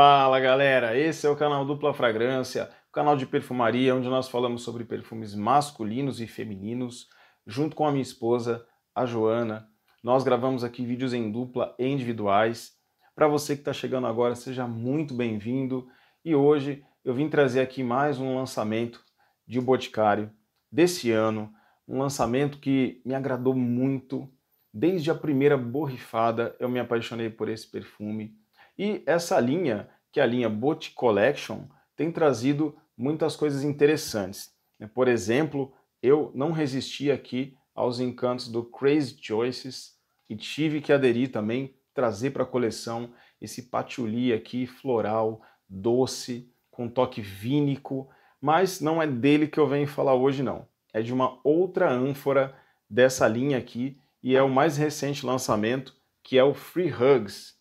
Fala galera, esse é o canal Dupla Fragrância, o canal de perfumaria onde nós falamos sobre perfumes masculinos e femininos, junto com a minha esposa, a Joana. Nós gravamos aqui vídeos em dupla e individuais. Para você que está chegando agora, seja muito bem-vindo. E hoje eu vim trazer aqui mais um lançamento de O Boticário desse ano, um lançamento que me agradou muito. Desde a primeira borrifada eu me apaixonei por esse perfume e essa linha, que é a linha Bot Collection, tem trazido muitas coisas interessantes. Por exemplo, eu não resisti aqui aos encantos do Crazy Choices e tive que aderir também, trazer para a coleção esse patchouli aqui, floral, doce, com toque vínico, mas não é dele que eu venho falar hoje não. É de uma outra ânfora dessa linha aqui e é o mais recente lançamento, que é o Free Hugs,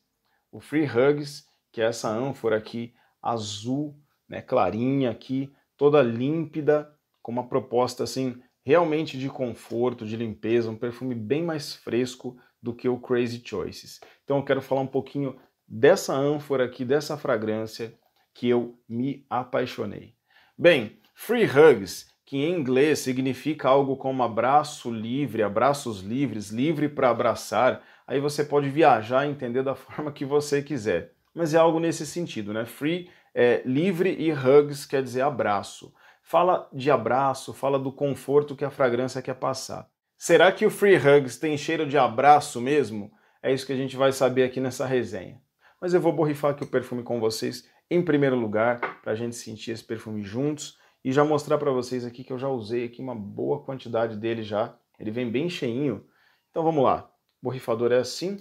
o Free Hugs, que é essa ânfora aqui azul, né, clarinha aqui, toda límpida, com uma proposta assim realmente de conforto, de limpeza, um perfume bem mais fresco do que o Crazy Choices. Então eu quero falar um pouquinho dessa ânfora aqui, dessa fragrância que eu me apaixonei. Bem, Free Hugs que em inglês significa algo como abraço livre, abraços livres, livre para abraçar, aí você pode viajar e entender da forma que você quiser. Mas é algo nesse sentido, né? Free é livre e hugs quer dizer abraço. Fala de abraço, fala do conforto que a fragrância quer passar. Será que o Free Hugs tem cheiro de abraço mesmo? É isso que a gente vai saber aqui nessa resenha. Mas eu vou borrifar aqui o perfume com vocês em primeiro lugar, para a gente sentir esse perfume juntos e já mostrar para vocês aqui que eu já usei aqui uma boa quantidade dele já. Ele vem bem cheinho. Então vamos lá. Borrifador é assim.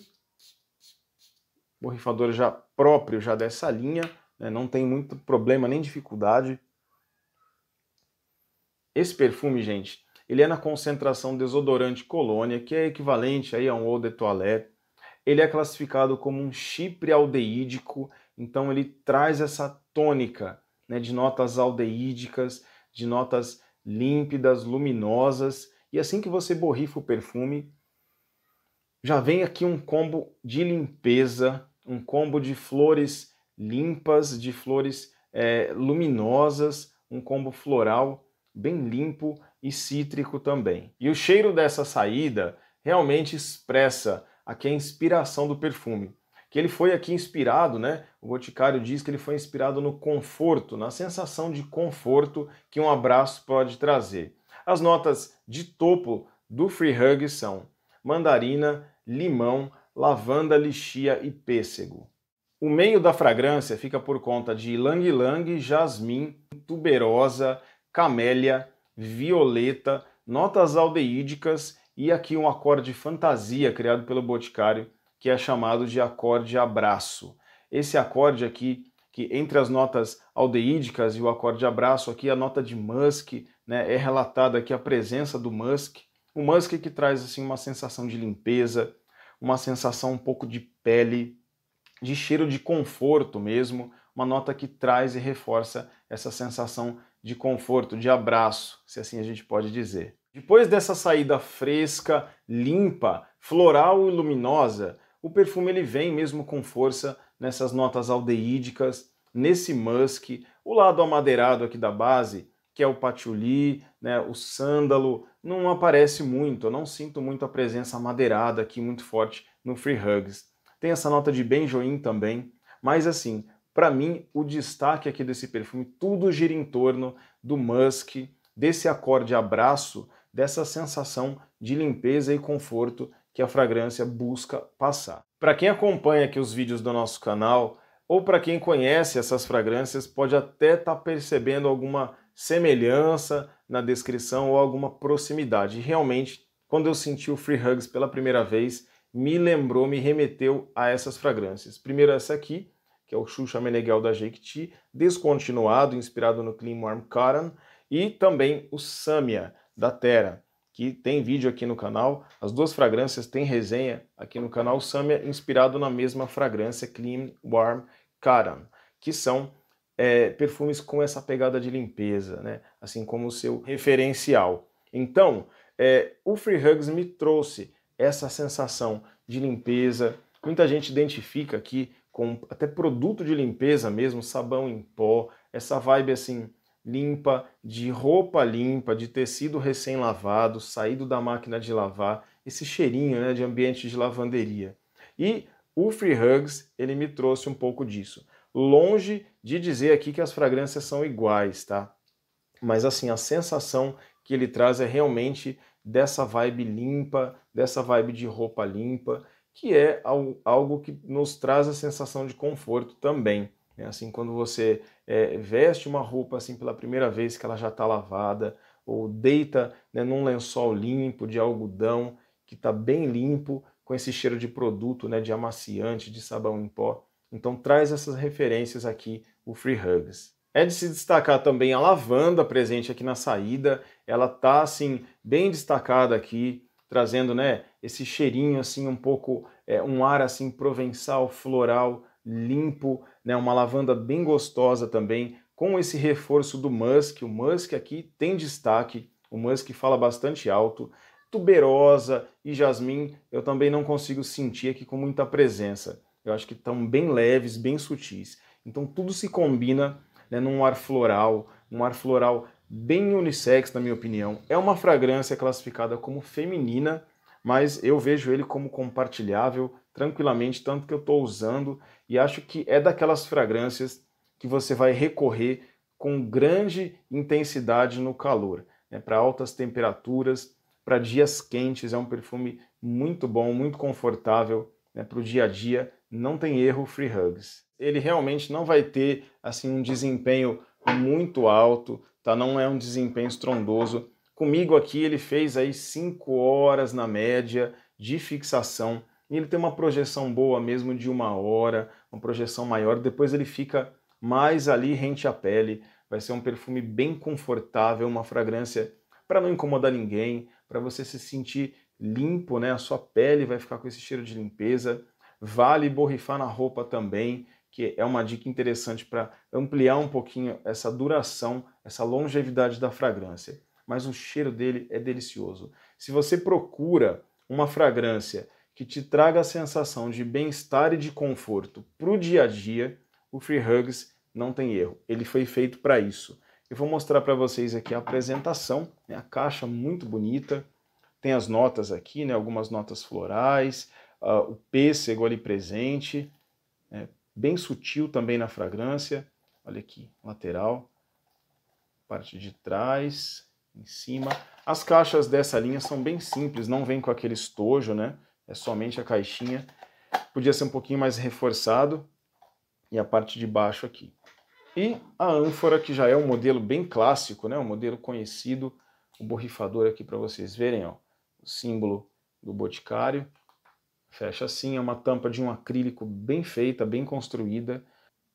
Borrifador já próprio, já dessa linha. Né? Não tem muito problema nem dificuldade. Esse perfume, gente, ele é na concentração desodorante colônia, que é equivalente aí a um eau de toilette. Ele é classificado como um chipre aldeídico, então ele traz essa tônica né, de notas aldeídicas, de notas límpidas, luminosas. E assim que você borrifa o perfume, já vem aqui um combo de limpeza, um combo de flores limpas, de flores é, luminosas, um combo floral bem limpo e cítrico também. E o cheiro dessa saída realmente expressa aqui a inspiração do perfume que ele foi aqui inspirado, né? O Boticário diz que ele foi inspirado no conforto, na sensação de conforto que um abraço pode trazer. As notas de topo do Free Hug são mandarina, limão, lavanda, lixia e pêssego. O meio da fragrância fica por conta de Lang Lang, jasmim, tuberosa, camélia, violeta, notas aldeídicas e aqui um acorde fantasia criado pelo Boticário que é chamado de acorde abraço. Esse acorde aqui, que entre as notas aldeídicas e o acorde abraço, aqui a nota de musk, né, é relatada aqui a presença do musk. O musk que traz assim uma sensação de limpeza, uma sensação um pouco de pele, de cheiro de conforto mesmo, uma nota que traz e reforça essa sensação de conforto, de abraço, se assim a gente pode dizer. Depois dessa saída fresca, limpa, floral e luminosa, o perfume ele vem mesmo com força nessas notas aldeídicas, nesse musk, o lado amadeirado aqui da base, que é o patchouli, né, o sândalo, não aparece muito, eu não sinto muito a presença amadeirada aqui muito forte no Free Hugs. Tem essa nota de benjoin também, mas assim, para mim o destaque aqui desse perfume tudo gira em torno do musk, desse acorde abraço, dessa sensação de limpeza e conforto que a fragrância busca passar. Para quem acompanha aqui os vídeos do nosso canal, ou para quem conhece essas fragrâncias, pode até estar tá percebendo alguma semelhança na descrição ou alguma proximidade. realmente, quando eu senti o Free Hugs pela primeira vez, me lembrou, me remeteu a essas fragrâncias. Primeiro essa aqui, que é o Xuxa Meneghel da Jequiti, descontinuado, inspirado no Clean Warm Cotton, e também o Samia, da Terra que tem vídeo aqui no canal. As duas fragrâncias têm resenha aqui no canal. Samia é inspirado na mesma fragrância Clean Warm Karan, que são é, perfumes com essa pegada de limpeza, né? assim como o seu referencial. Então, é, o Free Hugs me trouxe essa sensação de limpeza. Muita gente identifica aqui com até produto de limpeza mesmo, sabão em pó, essa vibe assim limpa, de roupa limpa, de tecido recém-lavado, saído da máquina de lavar, esse cheirinho né, de ambiente de lavanderia. E o Free Hugs, ele me trouxe um pouco disso. Longe de dizer aqui que as fragrâncias são iguais, tá? Mas assim, a sensação que ele traz é realmente dessa vibe limpa, dessa vibe de roupa limpa, que é algo que nos traz a sensação de conforto também. É assim, quando você é, veste uma roupa assim pela primeira vez que ela já está lavada, ou deita né, num lençol limpo de algodão que está bem limpo, com esse cheiro de produto, né, de amaciante, de sabão em pó. Então traz essas referências aqui o Free Hugs. É de se destacar também a lavanda presente aqui na saída. Ela está assim bem destacada aqui, trazendo, né, esse cheirinho assim um pouco é, um ar assim provençal, floral, limpo, né? Uma lavanda bem gostosa também, com esse reforço do musk. O musk aqui tem destaque, o musk fala bastante alto. Tuberosa e jasmim eu também não consigo sentir aqui com muita presença. Eu acho que estão bem leves, bem sutis. Então tudo se combina né, num ar floral, um ar floral bem unissex, na minha opinião. É uma fragrância classificada como feminina, mas eu vejo ele como compartilhável tranquilamente, tanto que eu estou usando e acho que é daquelas fragrâncias que você vai recorrer com grande intensidade no calor, né? para altas temperaturas, para dias quentes. É um perfume muito bom, muito confortável né? para o dia a dia. Não tem erro, Free Hugs. Ele realmente não vai ter assim um desempenho muito alto, tá? Não é um desempenho estrondoso Comigo aqui ele fez aí 5 horas na média de fixação e ele tem uma projeção boa mesmo de uma hora, uma projeção maior. Depois ele fica mais ali rente à pele. Vai ser um perfume bem confortável, uma fragrância para não incomodar ninguém, para você se sentir limpo, né? A sua pele vai ficar com esse cheiro de limpeza. Vale borrifar na roupa também, que é uma dica interessante para ampliar um pouquinho essa duração, essa longevidade da fragrância mas o cheiro dele é delicioso. Se você procura uma fragrância que te traga a sensação de bem-estar e de conforto para o dia a dia, o Free Hugs não tem erro. Ele foi feito para isso. Eu vou mostrar para vocês aqui a apresentação, né? a caixa muito bonita, tem as notas aqui, né? algumas notas florais, uh, o pêssego ali presente, né? bem sutil também na fragrância. Olha aqui, lateral, parte de trás, em cima. As caixas dessa linha são bem simples, não vem com aquele estojo, né? É somente a caixinha. Podia ser um pouquinho mais reforçado. E a parte de baixo aqui. E a ânfora, que já é um modelo bem clássico, né? Um modelo conhecido. O borrifador aqui para vocês verem, ó. O símbolo do boticário. Fecha assim, é uma tampa de um acrílico bem feita, bem construída.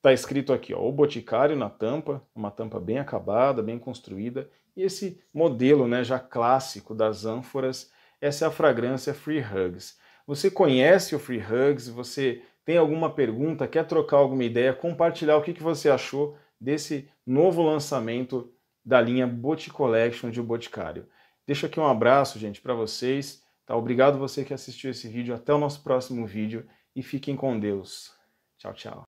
Está escrito aqui, ó, o boticário na tampa, uma tampa bem acabada, bem construída, e esse modelo né, já clássico das ânforas, essa é a fragrância Free Hugs. Você conhece o Free Hugs? Você tem alguma pergunta, quer trocar alguma ideia, compartilhar o que, que você achou desse novo lançamento da linha Boti Collection de Boticário. Deixo aqui um abraço, gente, para vocês. Tá? Obrigado você que assistiu esse vídeo. Até o nosso próximo vídeo e fiquem com Deus. Tchau, tchau.